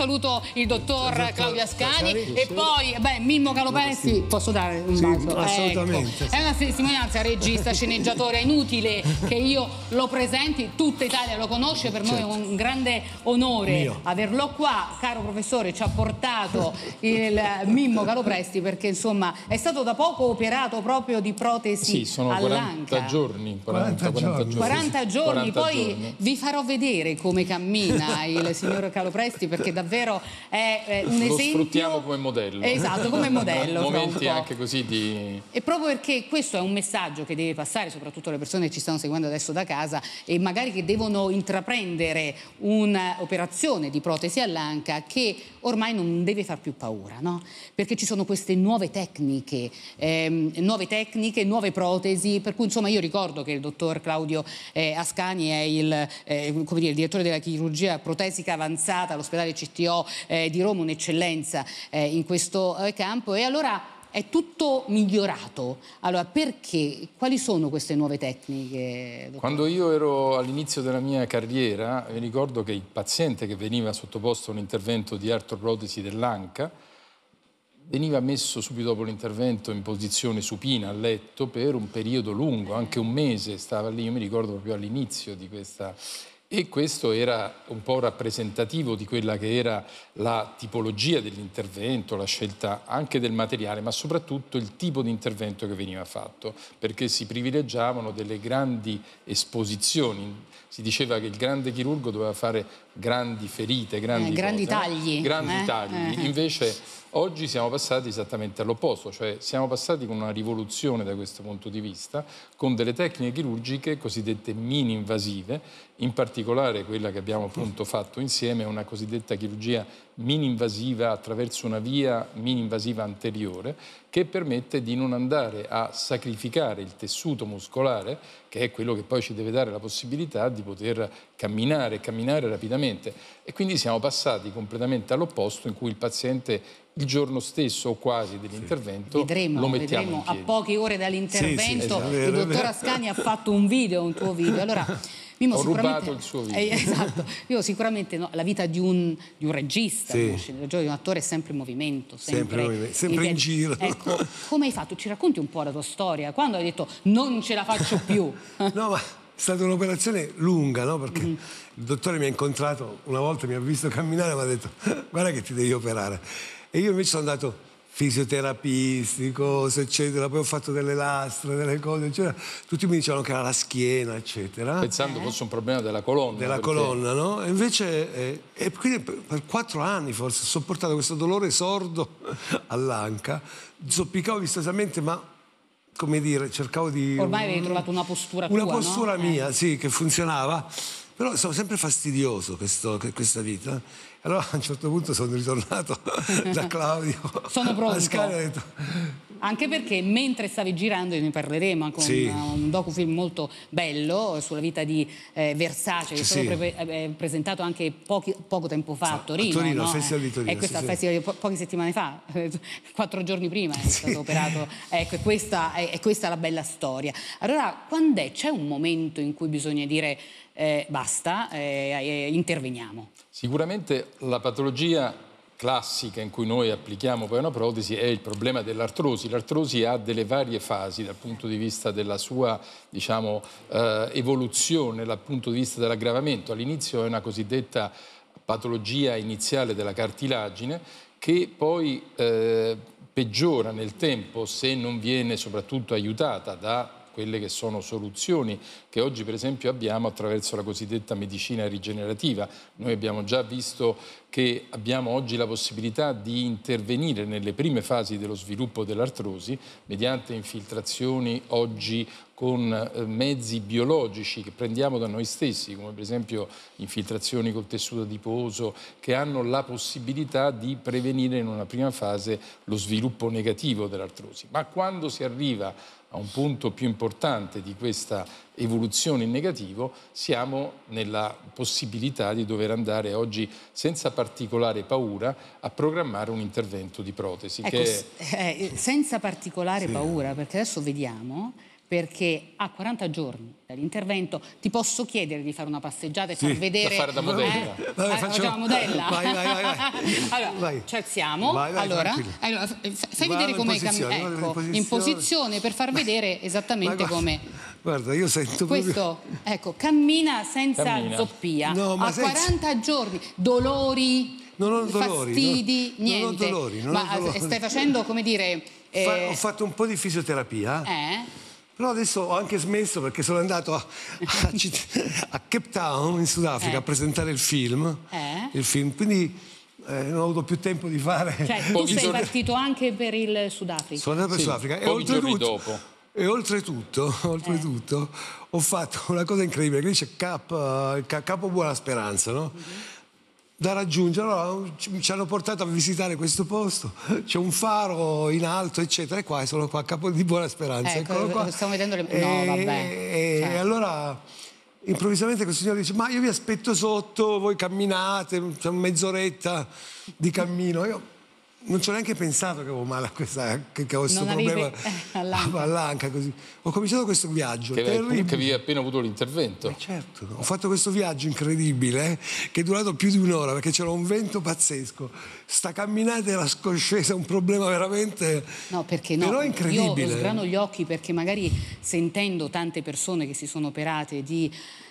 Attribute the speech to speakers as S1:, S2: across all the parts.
S1: Saluto il dottor esatto, Claudio Ascani e poi beh, Mimmo Calopensi. Posso dare un sì, bacio? Ecco. Assolutamente. Ecco. È una testimonianza, regista, sceneggiatore, è inutile che io lo presenti, tutta Italia lo conosce, per certo. noi è certo. un grande onore Mio. averlo qua. Caro professore, ci ha portato il Mimmo Calopresti perché insomma è stato da poco operato proprio di protesi. Sì, sono 40
S2: giorni, 40, 40, 40 giorni. 40 giorni, 40 poi giorni.
S1: vi farò vedere come cammina il signor Calopresti perché davvero vero è eh, un Lo esempio... Lo
S2: sfruttiamo come modello. Esatto, come modello. Momenti troppo. anche così di...
S1: E proprio perché questo è un messaggio che deve passare, soprattutto alle persone che ci stanno seguendo adesso da casa e magari che devono intraprendere un'operazione di protesi all'anca che ormai non deve far più paura, no? perché ci sono queste nuove tecniche, ehm, nuove tecniche, nuove protesi, per cui insomma io ricordo che il dottor Claudio eh, Ascani è il, eh, dire, il, direttore della chirurgia protesica avanzata all'ospedale CTO eh, di Roma, un'eccellenza eh, in questo eh, campo e allora è tutto migliorato. Allora, perché? Quali sono queste nuove tecniche? Dottor? Quando
S2: io ero all'inizio della mia carriera, mi ricordo che il paziente che veniva sottoposto a un intervento di artroprotesi dell'anca veniva messo subito dopo l'intervento in posizione supina a letto per un periodo lungo, anche un mese stava lì, io mi ricordo proprio all'inizio di questa e questo era un po' rappresentativo di quella che era la tipologia dell'intervento, la scelta anche del materiale, ma soprattutto il tipo di intervento che veniva fatto, perché si privilegiavano delle grandi esposizioni. Si diceva che il grande chirurgo doveva fare grandi ferite, grandi, eh, grandi cose, eh? tagli. Grandi eh? tagli. Eh, eh. Invece oggi siamo passati esattamente all'opposto, cioè siamo passati con una rivoluzione da questo punto di vista, con delle tecniche chirurgiche cosiddette mini-invasive, in particolare quella che abbiamo appunto fatto insieme una cosiddetta chirurgia mini-invasiva attraverso una via mini-invasiva anteriore, che permette di non andare a sacrificare il tessuto muscolare, che è quello che poi ci deve dare la possibilità di poter camminare e camminare rapidamente. E quindi siamo passati completamente all'opposto in cui il paziente il giorno stesso o quasi dell'intervento sì. vedremo, lo mettiamo vedremo.
S1: a poche ore dall'intervento sì, sì, il dottor Ascani ha fatto un video, un tuo video. Allora, Mimo Ho rubato il suo video. Eh, esatto, Mimo sicuramente no, la vita di un, di un regista, sì. no? di un attore è sempre in movimento, sempre, sempre, sempre in giro. Ecco, come hai fatto? Ci racconti un po' la tua storia? Quando hai detto non ce la faccio più?
S3: no, ma è stata un'operazione lunga, no? Perché mm. il dottore mi ha incontrato una volta, mi ha visto camminare e mi ha detto ah, guarda che ti devi operare. E io invece sono andato fisioterapistico, eccetera. Poi ho fatto delle lastre, delle cose, eccetera. Tutti mi dicevano che era la schiena, eccetera. Pensando eh. fosse un
S2: problema della colonna. Della perché... colonna, no?
S3: E invece, eh, e quindi per quattro anni forse ho sopportato questo dolore sordo all'anca. Zoppicavo vistosamente, ma come dire, cercavo di... Ormai avevi trovato una
S1: postura Una tua, postura
S3: no? mia, eh. sì, che funzionava. Però sono sempre fastidioso questo, questa vita. Allora a un certo punto sono ritornato da Claudio. sono pronto. A Scala e ho detto
S1: anche perché mentre stavi girando, e ne parleremo anche sì. un docufilm molto bello sulla vita di eh, Versace, che è stato sì. pre eh, eh, presentato anche pochi, poco tempo fa a Torino. A Torino, no? Festival di eh, Torino. E questo sì, festival di po poche settimane fa, quattro giorni prima eh, è stato operato. Ecco, questa è, è questa la bella storia. Allora, quando è? C'è un momento in cui bisogna dire eh, basta, interveniamo?
S2: Sicuramente la patologia classica in cui noi applichiamo poi una protesi è il problema dell'artrosi. L'artrosi ha delle varie fasi dal punto di vista della sua diciamo, eh, evoluzione, dal punto di vista dell'aggravamento. All'inizio è una cosiddetta patologia iniziale della cartilagine che poi eh, peggiora nel tempo se non viene soprattutto aiutata da quelle che sono soluzioni che oggi per esempio abbiamo attraverso la cosiddetta medicina rigenerativa. Noi abbiamo già visto che abbiamo oggi la possibilità di intervenire nelle prime fasi dello sviluppo dell'artrosi mediante infiltrazioni oggi con eh, mezzi biologici che prendiamo da noi stessi, come per esempio infiltrazioni col tessuto adiposo, che hanno la possibilità di prevenire in una prima fase lo sviluppo negativo dell'artrosi. Ma quando si arriva a un punto più importante di questa evoluzione in negativo, siamo nella possibilità di dover andare oggi senza particolare paura a programmare un intervento di protesi. Ecco, che...
S1: eh, senza particolare sì. paura, perché adesso vediamo perché a 40 giorni dall'intervento ti posso chiedere di fare una passeggiata e sì, far vedere... fare da modella. Eh? Vabbè, facciamo... Facciamo modella? Vai, vai, vai. allora, vai. ci alziamo. Vai, vai, allora, allora, fai vai, vedere come camminare. Ecco, in posizione. in posizione per far vedere esattamente come...
S3: Guarda, io sento Questo, proprio...
S1: ecco, cammina senza cammina. zoppia. No, a senza... 40 giorni, dolori... Non ho dolori. Fastidi, non, niente. Non ho dolori. Non ma ho ah, dolori. stai facendo, come dire... Eh... Fa, ho
S3: fatto un po' di fisioterapia.
S1: Eh?
S3: Però adesso ho anche smesso perché sono andato a, a, a Cape Town in Sudafrica eh. a presentare il film. Eh. Il film. Quindi eh, non ho avuto più tempo di fare. Cioè, tu sei giorni...
S1: partito anche per il Sudafrica. Sono andato per il sì, Sudafrica.
S2: E oltretutto,
S3: e oltretutto, oltretutto eh. ho fatto una cosa incredibile, che dice cap, eh, capo buona speranza, no? Mm -hmm da raggiungere. Allora ci hanno portato a visitare questo posto, c'è un faro in alto, eccetera, e qua sono qua a Capo di Buona Speranza. Ecco, qua. Stiamo vedendo le... E, no, vabbè. E, cioè. allora improvvisamente questo signore dice ma io vi aspetto sotto, voi camminate, c'è mezz'oretta di cammino. Io non ci ho neanche pensato che avevo male a questa, che, che avevo questo problema eh, all'anca. così. Ho cominciato questo viaggio che, terribile. Che
S2: avevi appena avuto l'intervento. Eh, certo,
S3: ho fatto questo viaggio incredibile eh, che è durato più di un'ora perché c'era un vento pazzesco sta camminata e la scoscesa è un problema veramente no, perché no, però incredibile. Io sgrano
S1: gli occhi perché magari sentendo tante persone che si sono operate di,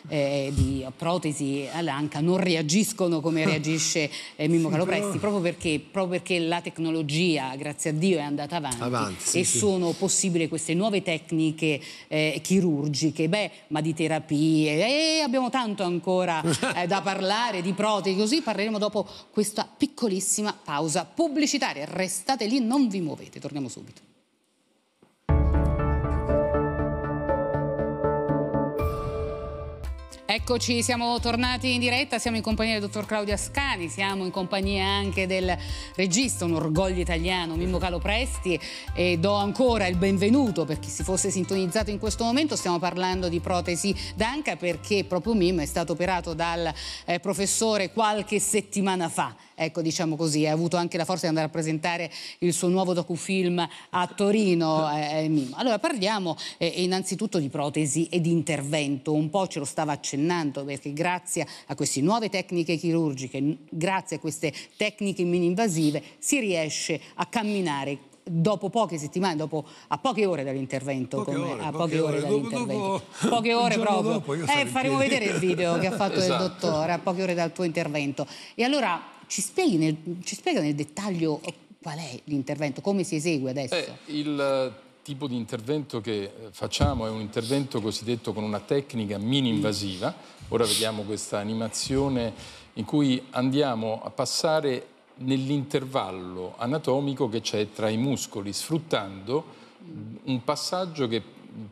S1: eh, di protesi all'anca non reagiscono come reagisce eh, Mimmo sì, Calopresti, però... proprio, perché, proprio, perché, la tecnologia, grazie a Dio, è andata avanti, avanti sì, e sì. sono possibili queste nuove tecniche eh, chirurgiche, beh, ma di terapie, e eh, abbiamo tanto ancora eh, da parlare di protesi, così parleremo dopo questa piccolissima pausa pubblicitaria. Restate lì, non vi muovete, torniamo subito. Eccoci, siamo tornati in diretta, siamo in compagnia del dottor Claudio Ascani, siamo in compagnia anche del regista, un orgoglio italiano, Mimmo Calopresti e do ancora il benvenuto per chi si fosse sintonizzato in questo momento, stiamo parlando di protesi d'anca perché proprio Mimmo è stato operato dal eh, professore qualche settimana fa, ecco diciamo così, ha avuto anche la forza di andare a presentare il suo nuovo docufilm a Torino, eh, eh Mimmo. Allora parliamo eh, innanzitutto di protesi e di intervento, un po' ce lo stava accennando accennando, perché grazie a queste nuove tecniche chirurgiche, grazie a queste tecniche mini-invasive, si riesce a camminare dopo poche settimane, dopo, a poche ore dall'intervento. Poche a poche, poche ore, ore dall'intervento. Dopo, dopo, poche ore proprio. eh, faremo vedere il video che ha fatto esatto. il dottore, a poche ore dal tuo intervento. E allora ci, nel, ci spiega nel dettaglio oh, qual è l'intervento, come si esegue adesso? Eh,
S2: il tipo di intervento che eh, facciamo è un intervento cosiddetto con una tecnica mini-invasiva. Ora vediamo questa animazione in cui andiamo a passare nell'intervallo anatomico che c'è tra i muscoli, sfruttando un passaggio che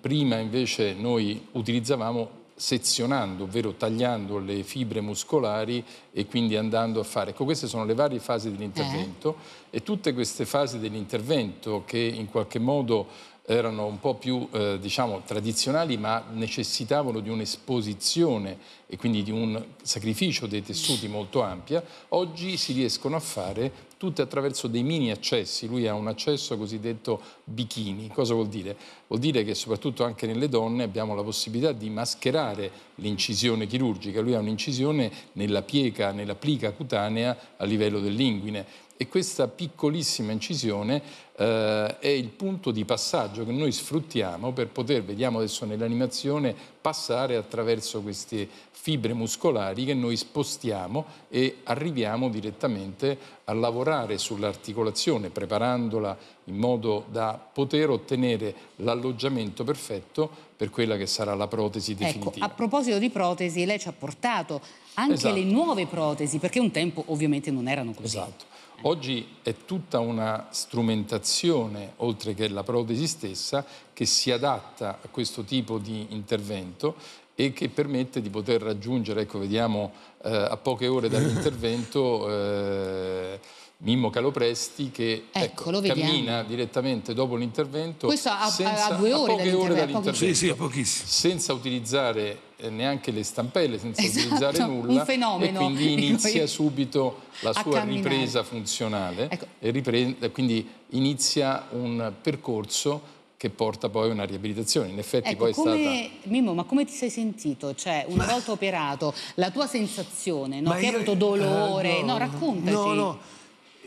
S2: prima invece noi utilizzavamo sezionando, ovvero tagliando le fibre muscolari e quindi andando a fare. Ecco, queste sono le varie fasi dell'intervento eh. e tutte queste fasi dell'intervento che in qualche modo erano un po' più eh, diciamo, tradizionali ma necessitavano di un'esposizione e quindi di un sacrificio dei tessuti molto ampia, oggi si riescono a fare tutte attraverso dei mini accessi, lui ha un accesso cosiddetto bikini, cosa vuol dire? Vuol dire che soprattutto anche nelle donne abbiamo la possibilità di mascherare l'incisione chirurgica, lui ha un'incisione nella piega, nella plica cutanea a livello dell'inguine e questa piccolissima incisione eh, è il punto di passaggio che noi sfruttiamo per poter, vediamo adesso nell'animazione, passare attraverso queste fibre muscolari che noi spostiamo e arriviamo direttamente a lavorare sull'articolazione preparandola in modo da poter ottenere l'alloggiamento perfetto per quella che sarà la protesi definitiva. Ecco, a
S1: proposito di protesi, lei ci ha portato anche esatto. le nuove protesi, perché un tempo ovviamente non erano così.
S2: Esatto. Oggi è tutta una strumentazione, oltre che la protesi stessa, che si adatta a questo tipo di intervento e che permette di poter raggiungere, ecco vediamo eh, a poche ore dall'intervento, eh, Mimmo Calopresti che ecco, ecco, cammina direttamente dopo l'intervento questo a, senza, a due ore, a poche ore dall'intervento sì, sì, a pochissimo. senza utilizzare eh, neanche le stampelle senza esatto, utilizzare nulla un e quindi inizia subito la sua ripresa funzionale ecco. e riprende, quindi inizia un percorso che porta poi a una riabilitazione. In effetti ecco, poi è come,
S1: stata... Mimmo, ma come ti sei sentito? Cioè, una ma... volta operato, la tua sensazione, no? che hai avuto dolore? Uh, no, no, raccontaci. No, no.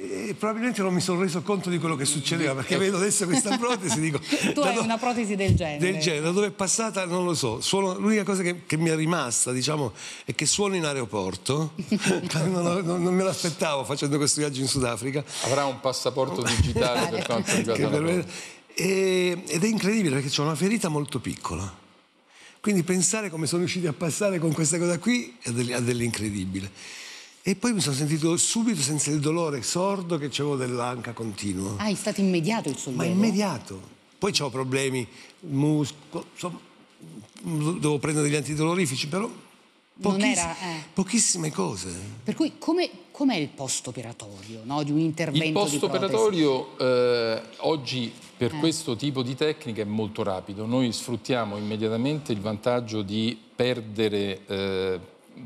S3: E probabilmente non mi sono reso conto di quello che succedeva perché vedo adesso questa protesi dico, tu hai
S1: una protesi del genere del genere,
S3: da dove è passata non lo so l'unica cosa che, che, mi è rimasta diciamo è che suono in aeroporto non, non, non, me l'aspettavo facendo questo
S2: viaggio in Sudafrica avrà un passaporto digitale per quanto riguarda
S3: me... e, ed è incredibile perché c'è una ferita molto piccola quindi pensare come sono riusciti a passare con questa cosa qui è dell'incredibile e poi mi sono sentito subito senza il dolore sordo che avevo dell'anca continuo. Ah,
S1: è stato immediato il sollievo? Ma immediato.
S3: Poi ho problemi, muscolo, insomma, devo prendere degli antidolorifici, però
S1: pochiss era, eh.
S3: pochissime cose.
S1: Per cui com'è il post-operatorio no? di un intervento Il post-operatorio
S2: eh, oggi per eh. questo tipo di tecnica è molto rapido. Noi sfruttiamo immediatamente il vantaggio di perdere eh,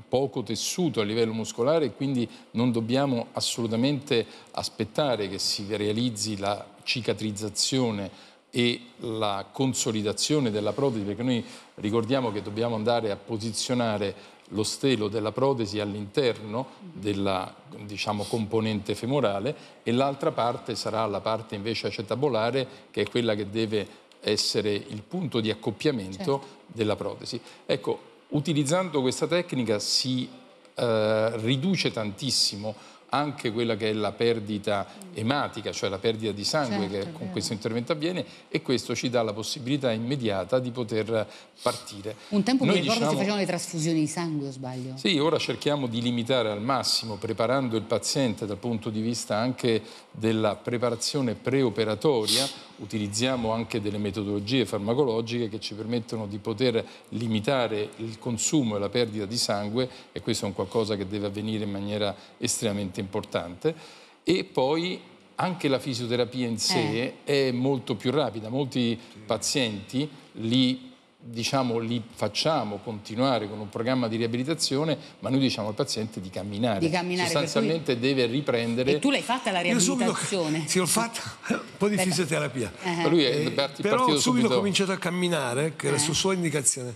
S2: poco tessuto a livello muscolare e quindi non dobbiamo assolutamente aspettare che si realizzi la cicatrizzazione e la consolidazione della protesi, perché noi ricordiamo che dobbiamo andare a posizionare lo stelo della protesi all'interno della diciamo, componente femorale e l'altra parte sarà la parte invece acetabolare che è quella che deve essere il punto di accoppiamento certo. della protesi. Ecco, Utilizzando questa tecnica si eh, riduce tantissimo anche quella che è la perdita ematica, cioè la perdita di sangue certo, che con questo intervento avviene e questo ci dà la possibilità immediata di poter partire. Un tempo Noi mi ricordo diciamo, si facevano
S1: le trasfusioni di sangue, o sbaglio?
S2: Sì, ora cerchiamo di limitare al massimo, preparando il paziente dal punto di vista anche della preparazione preoperatoria utilizziamo anche delle metodologie farmacologiche che ci permettono di poter limitare il consumo e la perdita di sangue e questo è un qualcosa che deve avvenire in maniera estremamente importante e poi anche la fisioterapia in sé eh. è molto più rapida, molti pazienti li diciamo, li facciamo continuare con un programma di riabilitazione, ma noi diciamo al paziente di camminare. Di camminare Sostanzialmente cui... deve riprendere. E tu l'hai
S1: fatta la riabilitazione?
S2: sì, l'ho fatta un po' di Beh, fisioterapia. Uh eh. -huh. Lui è eh, però subito. subito ho
S3: cominciato a camminare, che era eh. su sua indicazione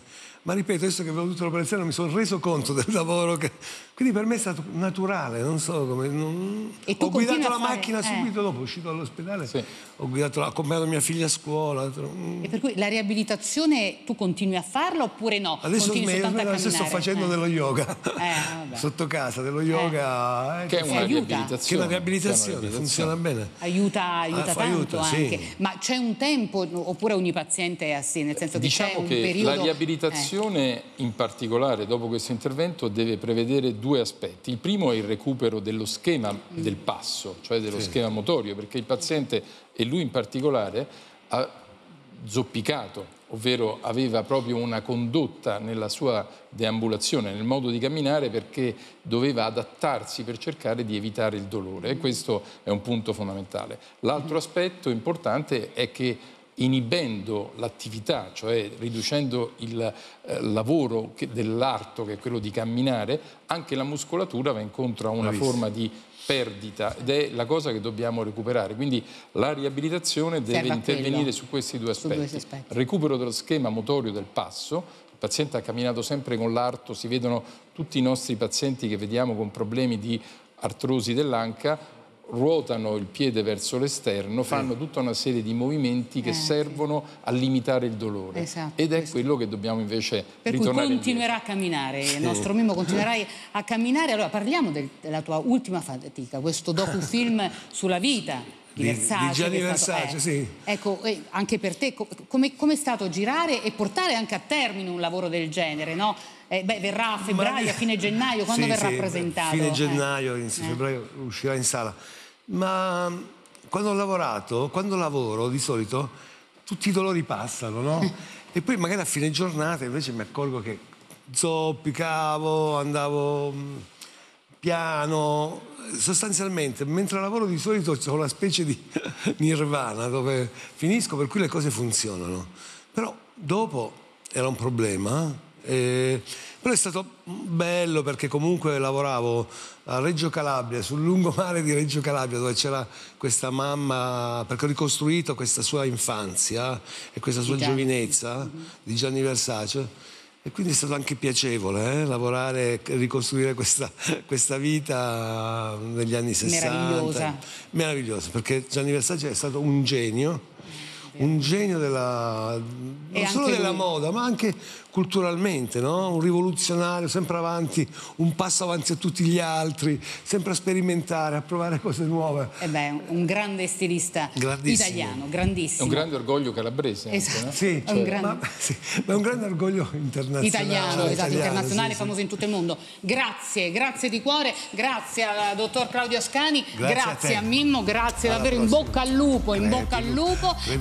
S3: ma ripeto, adesso che avevo tutta l'operazione mi sono reso conto del lavoro che... Quindi per me è stato naturale, non so come... Non... Ho guidato la fare... macchina eh. subito dopo, uscito dall'ospedale, sì. ho guidato, accompagnato mia figlia a scuola. Mm. E per
S1: cui la riabilitazione tu continui a farla oppure no? Adesso, me, adesso sto facendo eh. dello
S3: yoga, eh, sotto casa, dello yoga... Eh. Eh, che è una riabilitazione. Che è una riabilitazione, funziona
S2: bene.
S1: Aiuta, ah, aiuta ah, tanto aiuta, anche. Sì. Ma c'è un tempo, oppure ogni paziente è a sé, nel senso che diciamo c'è un che periodo... La eh. riabilitazione
S2: legislazione, in particolare dopo questo intervento, deve prevedere due aspetti. Il primo è il recupero dello schema del passo, cioè dello sì. schema motorio, perché il paziente, e lui in particolare, ha zoppicato, ovvero aveva proprio una condotta nella sua deambulazione, nel modo di camminare perché doveva adattarsi per cercare di evitare il dolore e questo è un punto fondamentale. L'altro aspetto importante è che inibendo l'attività, cioè riducendo il eh, lavoro dell'arto, che è quello di camminare, anche la muscolatura va incontro a una Bravissimo. forma di perdita ed è la cosa che dobbiamo recuperare. Quindi la riabilitazione deve Serva intervenire quello, su questi due aspetti. due aspetti. Recupero dello schema motorio del passo, il paziente ha camminato sempre con l'arto, si vedono tutti i nostri pazienti che vediamo con problemi di artrosi dell'anca, ruotano il piede verso l'esterno, fanno tutta una serie di movimenti che eh, servono sì. a limitare il dolore. Esatto, Ed è esatto. quello che dobbiamo invece per ritornare cui continuerà
S1: a camminare, sì. il nostro Mimmo continuerà a camminare. Allora parliamo del, della tua ultima fatica, questo docufilm sulla vita. Di, Versace, di Gianni Versace, eh, sì. Ecco, eh, anche per te, come com è stato girare e portare anche a termine un lavoro del genere, no? Eh, beh, verrà a febbraio, a fine gennaio, quando sì, verrà sì, presentato? Fine eh. gennaio,
S3: inizio eh. febbraio uscirà in sala ma mm, quando ho lavorato, quando lavoro di solito, tutti i dolori passano, no? e poi magari a fine giornata invece mi accorgo che zoppicavo, andavo mm, piano, sostanzialmente mentre lavoro di solito ho una specie di nirvana dove finisco per cui le cose funzionano, però dopo era un problema eh, però è stato bello perché comunque lavoravo a Reggio Calabria, sul lungomare di Reggio Calabria dove c'era questa mamma, perché ho ricostruito questa sua infanzia e questa sua di giovinezza di Gianni Versace. E quindi è stato anche piacevole eh? lavorare, ricostruire questa, questa, vita negli anni 60. Meravigliosa. Meravigliosa, perché Gianni Versace è stato un genio un genio della, non solo della moda, ma anche culturalmente, no? un rivoluzionario, sempre avanti, un passo avanti a tutti gli altri, sempre a sperimentare, a provare cose nuove. E beh, un grande stilista grandissimo. italiano, grandissimo. È un grande
S2: orgoglio calabrese. Esatto. Anche, no? sì, cioè... un certo. grande...
S1: ma,
S3: sì, ma è un grande orgoglio internazionale.
S1: Italiano, esatto, italiano, internazionale, sì, famoso sì. in tutto il mondo. Grazie, grazie di cuore, grazie al dottor Claudio Ascani, grazie, grazie a, a, Mimmo, grazie Alla davvero, prossima. in bocca al lupo, in Replico. bocca al lupo.